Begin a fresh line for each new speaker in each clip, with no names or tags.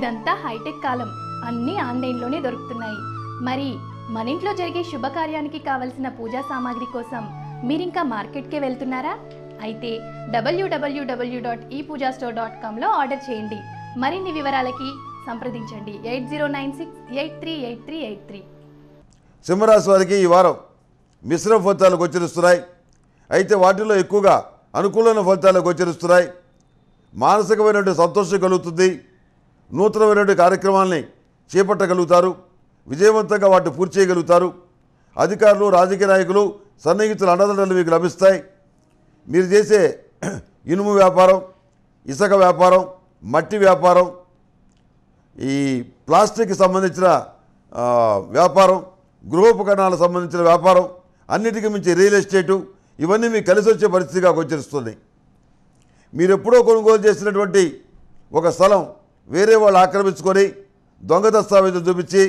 ఇదంతా హైటెక్ కాలం అన్నీ ఆన్లైన్లోనే దొరుకుతున్నాయి మరి మన ఇంట్లో జరిగే శుభకార్యానికి కావలసిన పూజా సామాగ్రి కోసం మీరింకా మార్కెట్కే వెళ్తున్నారా అయితే డబ్ల్యూడబ్ల్యూడబ్ల్యూ dot e Pooja store dot కామ్లో ఆర్డర్ చేయండి మరిన్ని వివరాలకి సంప్రదించండి eight zero nine six eight three eight three eight three సింహరాశి వారికి ఈ వారం మిశ్రమ ఫలితాలు గోచరిస్తున్నాయి అయితే వాటిలో ఎక్కువగా అనుకూలమైన ఫలితాలు గోచరిస్తున్నాయి మానసికమైనటువంటి సంతోషం కలుగుతుంది నూతనమైనటువంటి కార్యక్రమాల్ని చేపట్టగలుగుతారు విజయవంతంగా వాటిని పూర్తి చేయగలుగుతారు అధికారులు రాజకీయ నాయకులు సన్నిహితులు అండదండలు మీకు లభిస్తాయి మీరు చేసే ఇనుము వ్యాపారం ఇసుక వ్యాపారం మట్టి వ్యాపారం ఈ ప్లాస్టిక్ సంబంధించిన వ్యాపారం గృహోపకరణాలకు సంబంధించిన వ్యాపారం అన్నిటికీ మించి రియల్ ఎస్టేటు ఇవన్నీ మీకు కలిసి వచ్చే పరిస్థితిగా గోచరిస్తుంది మీరు ఎప్పుడో కొనుగోలు చేసినటువంటి ఒక స్థలం వేరే వాళ్ళు ఆక్రమించుకొని దొంగ దస్తావేజులు చూపించి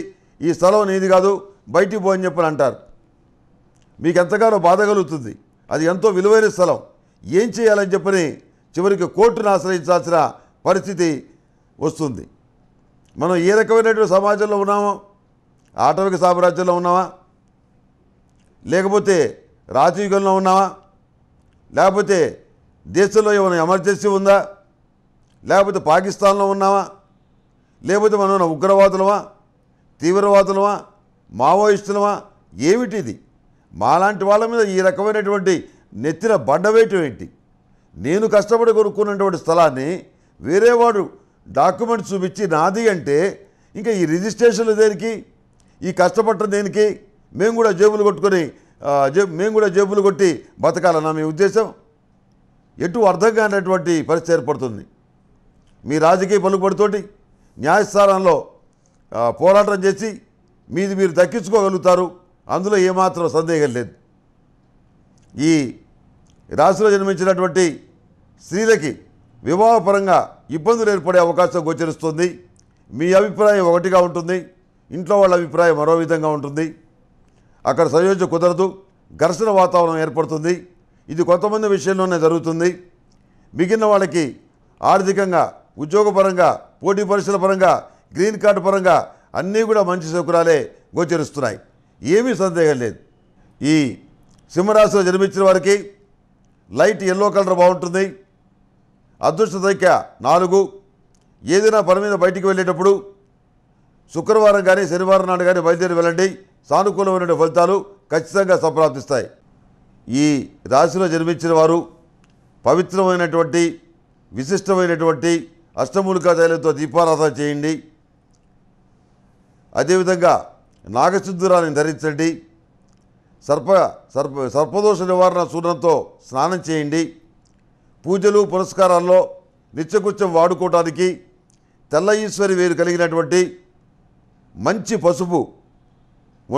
ఈ స్థలం నీది కాదు బయటికి పోయని చెప్పని అంటారు మీకు ఎంతగానో బాధ కలుగుతుంది అది ఎంతో విలువైన స్థలం ఏం చేయాలని చెప్పని చివరికి కోర్టును ఆశ్రయించాల్సిన పరిస్థితి వస్తుంది మనం ఏ రకమైనటువంటి సమాజంలో ఉన్నామో ఆటవిక సామ్రాజ్యంలో ఉన్నామా లేకపోతే రాజయుగంలో ఉన్నామా లేకపోతే దేశంలో ఏమైనా ఎమర్జెన్సీ ఉందా లేకపోతే పాకిస్తాన్లో ఉన్నామా లేకపోతే మనం ఉగ్రవాదులమా తీవ్రవాదులమా మావోయిస్టులమా ఏమిటిది మాలాంటి వాళ్ళ మీద ఈ రకమైనటువంటి నెత్తిన బండవేయటం ఏంటి నేను కష్టపడి కొనుక్కున్నటువంటి స్థలాన్ని వేరేవాడు డాక్యుమెంట్స్ చూపించి నాది అంటే ఇంకా ఈ రిజిస్ట్రేషన్లు దేనికి ఈ కష్టపడటం దేనికి మేము కూడా జేబులు కొట్టుకొని మేము కూడా జేబులు కొట్టి బతకాలన్నా మీ ఉద్దేశం ఎటు అర్థం కానటువంటి పరిస్థితి ఏర్పడుతుంది మీ రాజకీయ పలుకుబడితోటి న్యాయస్థానంలో పోరాటం చేసి మీది మీరు దక్కించుకోగలుగుతారు అందులో ఏమాత్రం సందేహం లేదు ఈ రాశిలో జన్మించినటువంటి స్త్రీలకి వివాహపరంగా ఇబ్బందులు ఏర్పడే అవకాశం గోచరిస్తుంది మీ అభిప్రాయం ఒకటిగా ఉంటుంది ఇంట్లో వాళ్ళ అభిప్రాయం మరో విధంగా ఉంటుంది అక్కడ సంయోజన కుదరదు ఘర్షణ వాతావరణం ఏర్పడుతుంది ఇది కొంతమంది విషయంలోనే జరుగుతుంది మిగిలిన వాళ్ళకి ఆర్థికంగా ఉద్యోగపరంగా పోటీ పరీక్షల పరంగా గ్రీన్ కార్డు పరంగా అన్నీ కూడా మంచి శుకురాలే గోచరిస్తున్నాయి ఏమీ సందేహం లేదు ఈ సింహరాశిలో జన్మించిన వారికి లైట్ ఎల్లో కలర్ బాగుంటుంది అదృష్ట సంఖ్య నాలుగు ఏదైనా పని మీద బయటికి వెళ్ళేటప్పుడు శుక్రవారం కానీ శనివారం నాడు కానీ బయలుదేరి వెళ్ళండి సానుకూలమైన ఫలితాలు ఖచ్చితంగా సంప్రాప్తిస్తాయి ఈ రాశిలో జన్మించిన వారు పవిత్రమైనటువంటి విశిష్టమైనటువంటి అష్టమూలికా తైలంతో దీపారాధన చేయండి అదేవిధంగా నాగశుద్ధురాన్ని ధరించండి సర్ప సర్ప సర్పదోష నివారణ సూర్యంతో స్నానం చేయండి పూజలు పురస్కారాల్లో నిత్యగుచ్చం వాడుకోవడానికి తెల్ల ఈశ్వరి వేరు కలిగినటువంటి మంచి పసుపు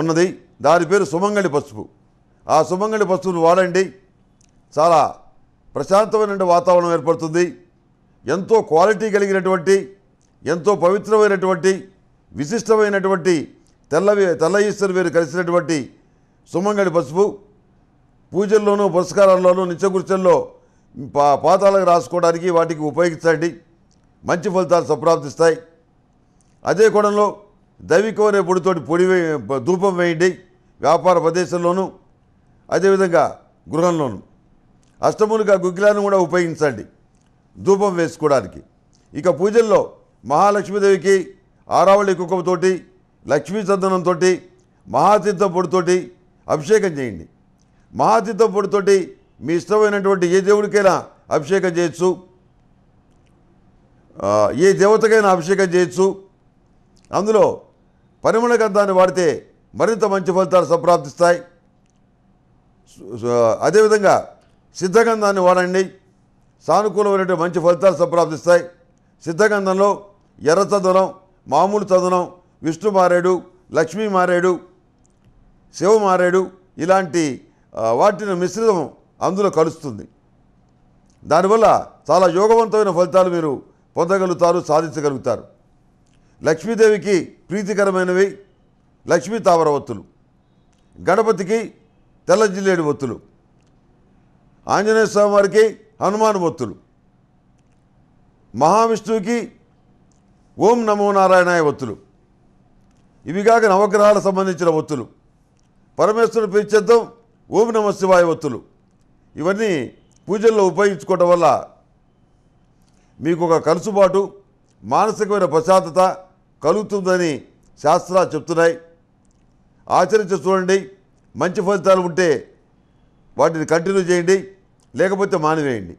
ఉన్నది దాని పేరు సుమంగళి పసుపు ఆ సుమంగళి పసుపును వాడండి చాలా ప్రశాంతమైన వాతావరణం ఏర్పడుతుంది ఎంతో క్వాలిటీ కలిగినటువంటి ఎంతో పవిత్రమైనటువంటి విశిష్టమైనటువంటి తెల్లవి తెల్ల ఈశ్వర్ వేరు కలిసినటువంటి సుమంగడి పసుపు పూజల్లోనూ పురస్కారాల్లోనూ నిత్యకృత్యంలో పా పాతాలకు రాసుకోవడానికి వాటికి ఉపయోగించండి మంచి ఫలితాలు సంప్రాప్తిస్తాయి అదే కోణంలో దైవికమైన పొడితోటి పొడి ధూపం వేయండి వ్యాపార ప్రదేశంలోనూ అదేవిధంగా గృహంలోనూ అష్టములుగా గుగ్గిలాన్ని కూడా ఉపయోగించండి ధూపం వేసుకోవడానికి ఇక పూజల్లో మహాలక్ష్మీదేవికి ఆరావళి కుక్కతోటి లక్ష్మీ చందనంతో మహాతీర్థ పొడితోటి అభిషేకం చేయండి మహాతీర్థ పొడితోటి మీ ఇష్టమైనటువంటి ఏ దేవుడికైనా అభిషేకం చేయొచ్చు ఏ దేవతకైనా అభిషేకం చేయొచ్చు అందులో పరిమళ గంధాన్ని వాడితే మరింత మంచి ఫలితాలు సంప్రాప్తిస్తాయి అదేవిధంగా సిద్ధగంధాన్ని వాడండి సానుకూలమైనటువంటి మంచి ఫలితాలు సంప్రాప్తిస్తాయి సిద్ధగంధంలో ఎర్ర చదనం మామూలు చదనం విష్ణు మారేడు లక్ష్మీ మారేడు శివ మారేడు ఇలాంటి వాటిని మిశ్రితం అందులో కలుస్తుంది దానివల్ల చాలా యోగవంతమైన ఫలితాలు మీరు పొందగలుగుతారు సాధించగలుగుతారు లక్ష్మీదేవికి ప్రీతికరమైనవి లక్ష్మీ తామర ఒత్తులు గణపతికి తెల్ల జిల్లేడు ఒత్తులు ఆంజనేయ స్వామి వారికి హనుమానుభక్తులు మహావిష్ణువుకి ఓం నమో నారాయణాయ ఒత్తులు ఇవి కాక నవగ్రహాలకు సంబంధించిన ఒత్తులు పరమేశ్వరుడు పిలిచేద్దాం ఓం నమ శివాయ ఒత్తులు ఇవన్నీ పూజల్లో ఉపయోగించుకోవటం వల్ల మీకు ఒక కలుసుబాటు మానసికమైన ప్రశాంతత కలుగుతుందని శాస్త్రాలు చెప్తున్నాయి ఆచరించి చూడండి మంచి ఫలితాలు ఉంటే వాటిని కంటిన్యూ చేయండి లేకపోతే మానివేయండి